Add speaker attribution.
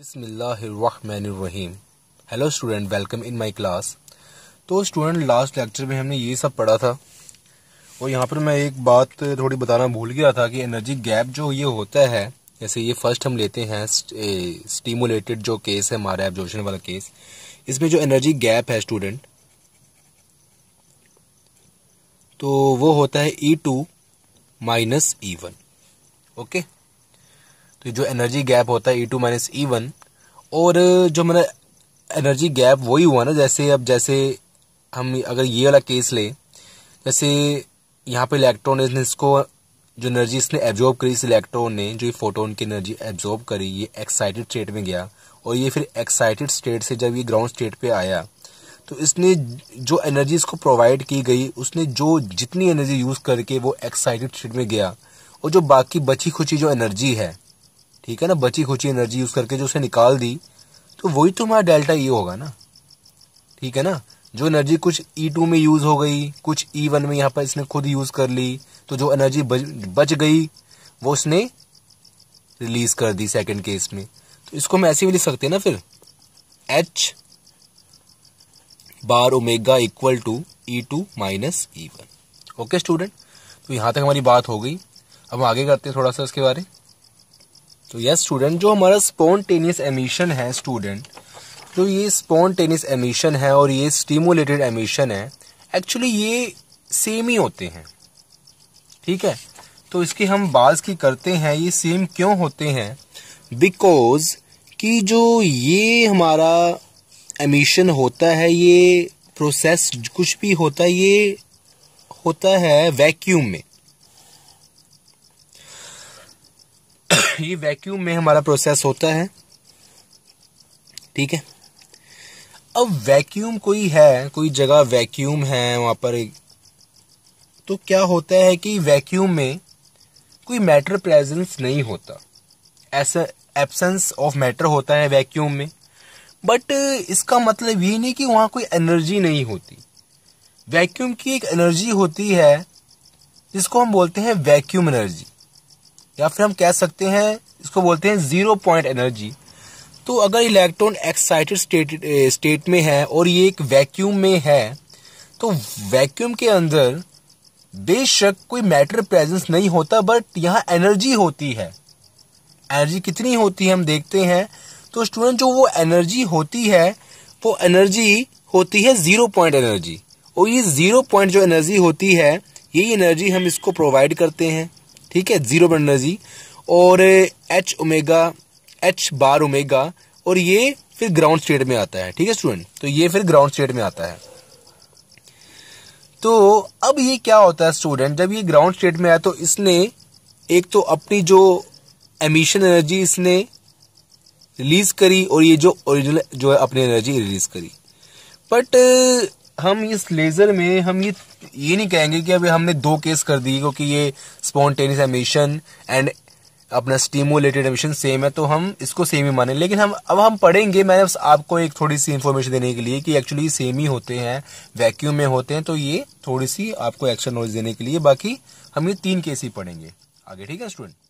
Speaker 1: बिसमीम hello student welcome in my class तो student last lecture में हमने ये सब पढ़ा था और यहाँ पर मैं एक बात थोड़ी बताना भूल गया था कि एनर्जी गैप जो ये होता है जैसे ये फर्स्ट हम लेते हैं स्टीमुलेटेड जो केस है हमारा एब्जॉर्शन वाला केस इसमें जो एनर्जी गैप है स्टूडेंट तो वो होता है E two minus E one okay तो जो एनर्जी गैप होता है E two minus E one और जो मैंने एनर्जी गैप वही हुआ ना जैसे अब जैसे हम अगर ये वाला केस लें जैसे यहाँ पे इलेक्ट्रॉन ने इसको जो एनर्जी इसने एब्जॉर्ब करी इस इलेक्ट्रॉन ने जो ये फोटोन की एनर्जी एब्जॉर्ब करी ये एक्साइटेड स्टेट में गया और ये फिर एक्साइटेड स्टेट से जब ये ग्राउंड स्टेट पे आया तो इसने जो एनर्जी इसको प्रोवाइड की गई उसने जो जितनी एनर्जी यूज़ करके वो एक्साइटेड स्टेट में गया और जो बाकी बची खुची जो एनर्जी है ठीक है ना बची खुची एनर्जी यूज करके जो उसे निकाल दी तो वही तो हमारा डेल्टा ई e होगा ना ठीक है ना जो एनर्जी कुछ ई e टू में यूज हो गई कुछ ई e वन में यहाँ पर इसने खुद यूज कर ली तो जो एनर्जी बच, बच गई वो उसने रिलीज कर दी सेकेंड केस में तो इसको हम ऐसे भी लिख सकते हैं ना फिर H bar omega equal to E two minus E one okay student तो यहां तक हमारी बात हो गई अब आगे करते हैं थोड़ा सा इसके बारे में तो यस स्टूडेंट जो हमारा स्पॉन्टेनियस एमिशन है स्टूडेंट तो ये स्पॉन्टेनियस एमिशन है और ये स्टिमुलेटेड एमिशन है एक्चुअली ये सेम ही होते हैं ठीक है तो इसकी हम बाज की करते हैं ये सेम क्यों होते हैं बिकॉज कि जो ये हमारा एमिशन होता है ये प्रोसेस कुछ भी होता है ये होता है वैक्यूम में ये वैक्यूम में हमारा प्रोसेस होता है ठीक है अब वैक्यूम कोई है कोई जगह वैक्यूम है वहां पर तो क्या होता है कि वैक्यूम में कोई मैटर प्रेजेंस नहीं होता ऐसा एब्सेंस ऑफ मैटर होता है वैक्यूम में बट इसका मतलब ये नहीं कि वहां कोई एनर्जी नहीं होती वैक्यूम की एक एनर्जी होती है जिसको हम बोलते हैं वैक्यूम एनर्जी या फिर हम कह सकते हैं इसको बोलते हैं जीरो पॉइंट एनर्जी तो अगर इलेक्ट्रॉन एक्साइटेड स्टेट स्टेट में है और ये एक वैक्यूम में है तो वैक्यूम के अंदर बेशक कोई मैटर प्रेजेंस नहीं होता बट यहाँ एनर्जी होती है एनर्जी कितनी होती है हम देखते हैं तो स्टूडेंट जो वो एनर्जी होती है वो एनर्जी होती है ज़ीरो पॉइंट एनर्जी और ये ज़ीरो पॉइंट जो एनर्जी होती है यही एनर्जी हम इसको प्रोवाइड करते हैं ठीक है जीरो बन एनर्जी और H omega H bar omega और ये फिर ग्राउंड स्टेट में आता है ठीक है स्टूडेंट तो ये फिर ग्राउंड स्टेट में आता है तो अब ये क्या होता है स्टूडेंट जब ये ग्राउंड स्टेट में आया तो इसने एक तो अपनी जो एमिशन एनर्जी इसने रिलीज करी और ये जो ओरिजिनल जो है अपनी एनर्जी रिलीज करी बट हम इस लेजर में हम ये ये नहीं कहेंगे कि अभी हमने दो केस कर दिए क्योंकि ये स्पॉन्टेनियस एमिशन एंड अपना स्टीमुलेटेड एमिशन सेम है तो हम इसको सेम ही माने लेकिन हम अब हम पढ़ेंगे मैं आपको एक थोड़ी सी इन्फॉर्मेशन देने के लिए कि एक्चुअली सेम ही होते हैं वैक्यूम में होते हैं तो ये थोड़ी सी आपको एक्स्ट्रा नॉलेज देने के लिए बाकी हम ये तीन केस ही पढ़ेंगे आगे ठीक है स्टूडेंट